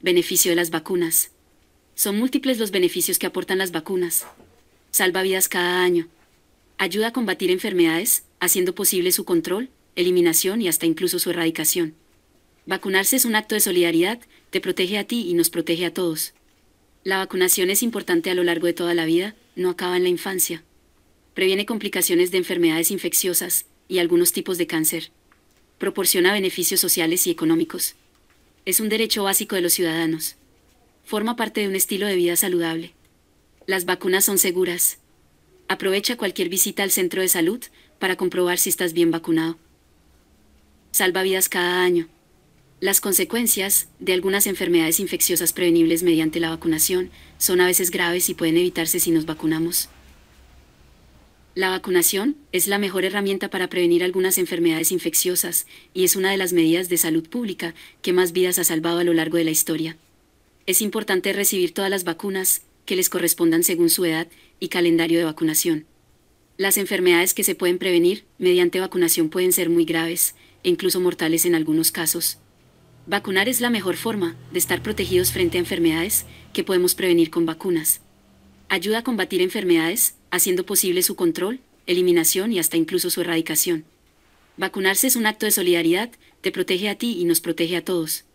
Beneficio de las vacunas. Son múltiples los beneficios que aportan las vacunas. Salva vidas cada año. Ayuda a combatir enfermedades, haciendo posible su control, eliminación y hasta incluso su erradicación. Vacunarse es un acto de solidaridad, te protege a ti y nos protege a todos. La vacunación es importante a lo largo de toda la vida, no acaba en la infancia. Previene complicaciones de enfermedades infecciosas y algunos tipos de cáncer. Proporciona beneficios sociales y económicos es un derecho básico de los ciudadanos. Forma parte de un estilo de vida saludable. Las vacunas son seguras. Aprovecha cualquier visita al centro de salud para comprobar si estás bien vacunado. Salva vidas cada año. Las consecuencias de algunas enfermedades infecciosas prevenibles mediante la vacunación son a veces graves y pueden evitarse si nos vacunamos. La vacunación es la mejor herramienta para prevenir algunas enfermedades infecciosas y es una de las medidas de salud pública que más vidas ha salvado a lo largo de la historia. Es importante recibir todas las vacunas que les correspondan según su edad y calendario de vacunación. Las enfermedades que se pueden prevenir mediante vacunación pueden ser muy graves e incluso mortales en algunos casos. Vacunar es la mejor forma de estar protegidos frente a enfermedades que podemos prevenir con vacunas. Ayuda a combatir enfermedades haciendo posible su control, eliminación y hasta incluso su erradicación. Vacunarse es un acto de solidaridad, te protege a ti y nos protege a todos.